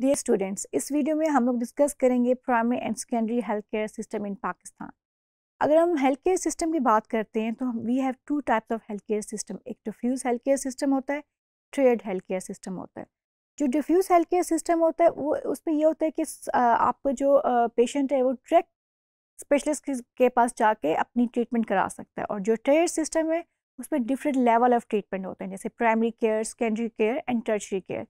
Dear students इस video में हम लोग डिस्कस करेंगे primary and secondary health care system in Pakistan अगर हम हेल्थ केयर सिस्टम की बात करते हैं तो we have two types of health care system एक डिफ्यूज़ हेल्थ केयर सिस्टम होता है ट्रेड हेल्थ केयर सिस्टम होता है जो डिफ्यूज़ हेल्थ केयर सिस्टम होता है वो उस पर यह होता है कि आपका जो पेशेंट है वो डायरेक्ट स्पेशलिस्ट के पास जाके अपनी ट्रीटमेंट करा सकता है और जो ट्रेड सिस्टम है उसमें डिफरेंट लेवल ऑफ ट्रीटमेंट होते हैं जैसे primary care secondary care and tertiary care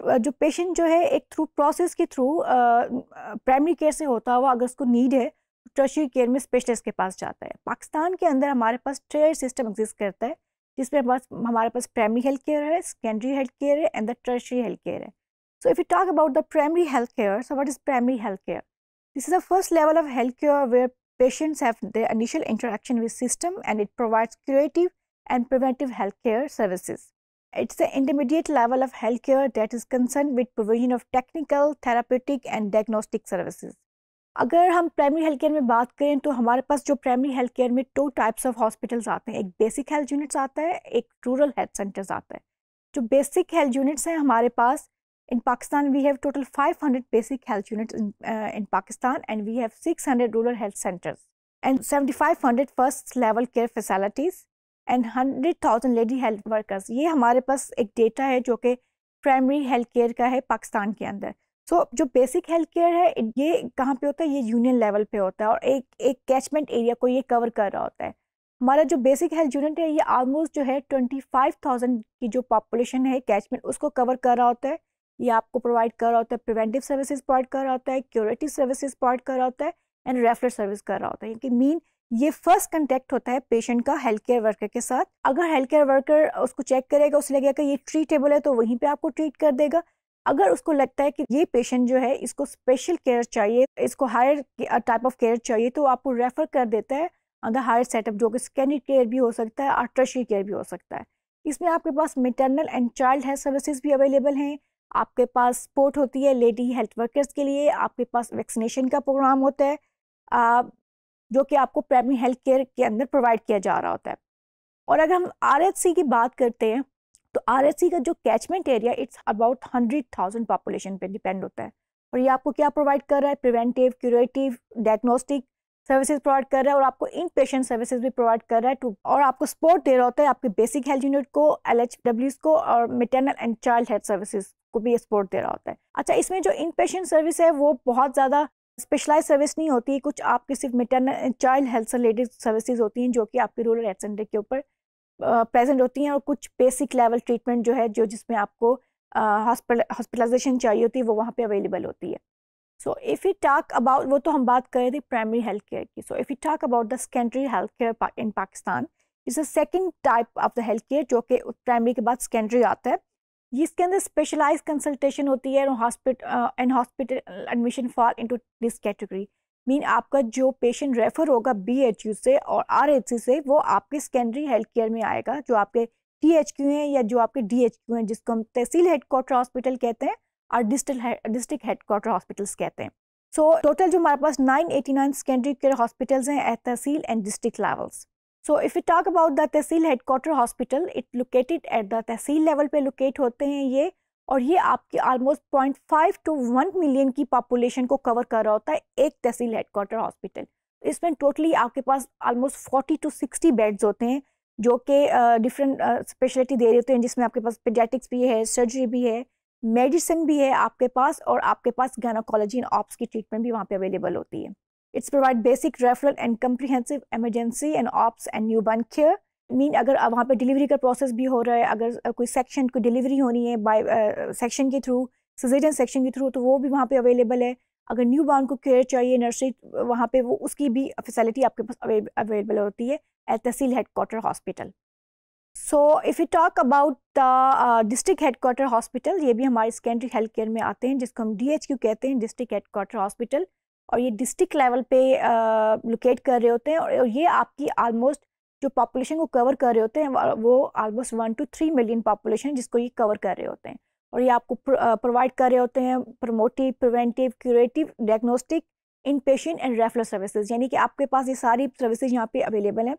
जो पेशेंट जो है एक थ्रू प्रोसेस के थ्रू प्राइमरी केयर से होता हुआ अगर उसको नीड है ट्रशरी केयर में स्पेशलिस्ट के पास जाता है पाकिस्तान के अंदर हमारे पास ट्रेयर सिस्टम एग्जिस्ट करता है जिसमें पास हमारे पास प्राइमरी हेल्थ केयर है सेकेंडरी हेल्थ केयर है and the tertiary health care है so if you talk about the primary health care so what is primary health care this is the first level of health care where have the initial interaction with system and it provides creative and preventive health care services It's the intermediate level of healthcare that is concerned with provision of technical, therapeutic and diagnostic services. अगर हम primary healthcare में बात करें तो हमारे पास जो primary healthcare में two types of hospitals आते हैं एक basic health units आता है एक rural health centers आता है जो basic health units हैं हमारे पास in Pakistan, we have total 500 basic health units in, uh, in Pakistan and we have 600 rural health centers and 7500 first level care facilities and hundred thousand lady health workers ये हमारे पास एक data है जो कि primary health care का है पाकिस्तान के अंदर सो so, जो बेसिक हेल्थ केयर है ये कहाँ पे होता है ये यूनियन लेवल पे होता है और एक एक कैचमेंट एरिया को ये कवर कर रहा होता है हमारा जो बेसिक हेल्थ यूनिट है ये ऑलमोस्ट जो है ट्वेंटी फाइव थाउजेंड की जो पॉपुलेशन है कैचमेंट उसको कवर कर रहा होता है ये आपको प्रोवाइड कर रहा होता है प्रिवेंटिव सर्विसेज प्रोवाइड कर रहा होता है क्योरेटिव सर्विसेज प्रोवाइड कर रहा होता है एंड रेफरल सर्विस कर रहा होता है क्योंकि मीन ये फर्स्ट कंटेक्ट होता है पेशेंट का हेल्थ केयर वर्कर के साथ अगर हेल्थ केयर वर्कर उसको चेक करेगा उसे लगेगा कि ये ट्रीटेबल है तो वहीं पे आपको ट्रीट कर देगा अगर उसको लगता है कि ये पेशेंट जो है इसको स्पेशल केयर चाहिए इसको हायर टाइप ऑफ केयर चाहिए तो आपको रेफर कर देता है अंदर हायर सेटअप जो कि स्कैनिक केयर भी हो सकता है और ट्रशरी केयर भी हो सकता है इसमें आपके पास maternal and child health services भी अवेलेबल हैं आपके पास सपोर्ट होती है लेडी हेल्थ वर्कर्स के लिए आपके पास वैक्सीनेशन का प्रोग्राम होता है जो कि आपको प्राइमरी हेल्थ केयर के अंदर प्रोवाइड किया जा रहा होता है और अगर हम आर की बात करते हैं तो आर का जो catchment area it's about hundred thousand population पर डिपेंड होता है और ये आपको क्या प्रोवाइड कर रहा है preventive curative diagnostic services provide कर रहा है और आपको इन पेशेंट सर्विसेज भी प्रोवाइड कर रहा है टू और आपको सपोर्ट दे रहा होता है आपके बेसिक हेल्थ यूनिट को एल को और maternal and child health services को भी सपोर्ट दे रहा होता है अच्छा इसमें जो इन पेशेंट सर्विस है वो बहुत ज़्यादा स्पेशलाइज सर्विस नहीं होती कुछ आपकी सिर्फ मिटर्न चाइल्ड हेल्थ से रिलेटेड सर्विसेज होती हैं जो कि आपके रूरल हेल्थ सेंटर के ऊपर प्रेजेंट होती हैं और कुछ बेसिक लेवल ट्रीटमेंट जो है जो जिसमें आपको हॉस्पिटलाइजेशन चाहिए होती है वो वहाँ पर अवेलेबल होती है so if you talk about वो तो हम बात कर रहे थे प्राइमरी हेल्थ केयर की so if you talk about the secondary health care in Pakistan is a second type of the health care जो कि प्राइमरी के बाद सेकेंडरी आता है इसके अंदर स्पेशलाइज कंसल्टेशन होती है and hospital admission fall into this category mean आपका जो पेशेंट रेफर होगा बी एच यू से और आर एच सी से वो आपके सेकेंडरी हेल्थ केयर में आएगा जो आपके टी एच क्यू हैं या जो आपके डी एच क्यू हैं जिसको हम तहसील हेडक्वार्टर हॉस्पिटल कहते हैं और डिस्ट्रिक्ट डिस्ट्रिक्ट हेडक्वार्टर हॉस्पिटल्स कहते हैं सो so, टोटल जो हमारे पास 989 सेकेंडरी केयर हॉस्पिटल्स हैं tehsil and district levels so if you talk about the tehsil headquarter hospital it located at the tehsil level पे लोकेट होते हैं ये और ये आपके almost point five to one million की पॉपुलेशन को कवर कर रहा होता है एक तहसील हेडकोार्टर हॉस्पिटल इसमें टोटली आपके पास almost forty to sixty beds होते हैं जो कि डिफरेंट स्पेशलिटी दे रहे होते हैं जिसमें आपके पास पेडेटिक्स भी है सर्जरी भी है मेडिसिन भी है आपके पास और आपके पास गैनोकोलॉजी एंड ऑप्स की ट्रीटमेंट भी वहाँ पे अवेलेबल होती है it's provide basic referral and comprehensive emergency and obs and newborn care mean अगर वहाँ पे डिलीवरी का प्रोसेस भी हो रहा है अगर कोई सेक्शन को डिलीवरी होनी है बाय सेक्शन के थ्रू सिजेरियन सेक्शन के थ्रू तो वो भी वहाँ पे अवेलेबल है अगर न्यू बॉर्न को केयर चाहिए नर्सरी वहाँ पे वो उसकी भी फैसिलिटी आपके पास अवेलेबल होती है at tehsil headquarter hospital so if you talk about the district headquarter hospital ये भी हमारे सेकेंडरी हेल्थ केयर में आते हैं जिसको हम डी कहते हैं डिस्ट्रिक्ट हेड क्वार्टर हॉस्पिटल और ये डिस्ट्रिक्ट लेवल पे लोकेट कर रहे होते हैं और ये आपकी आलमोस्ट जो पॉपुलेशन को कवर कर रहे होते हैं वो almost one two three million population जिसको ये कवर कर रहे होते हैं और ये आपको प्रोवाइड कर रहे होते हैं promotive preventive curative diagnostic inpatient and referral services यानी कि आपके पास ये सारी सर्विसेज यहाँ पे अवेलेबल हैं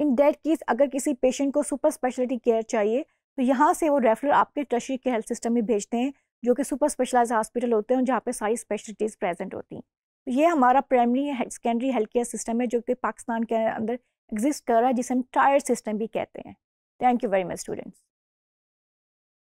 इन डेट केस अगर किसी पेशेंट को सुपर स्पेशलिटी केयर चाहिए तो यहाँ से वो रेफरल आपके टर्शरी के हेल्थ सिस्टम में भेजते हैं जो कि सुपर स्पेशलाइज हॉस्पिटल होते हैं जहाँ पे सारी स्पेशलिटीज़ प्रेजेंट होती हैं ये हमारा primary secondary health care system है जो कि पाकिस्तान के अंदर एग्जिस्ट कर रहा है जिसे हम टायर सिस्टम भी कहते हैं thank you very much students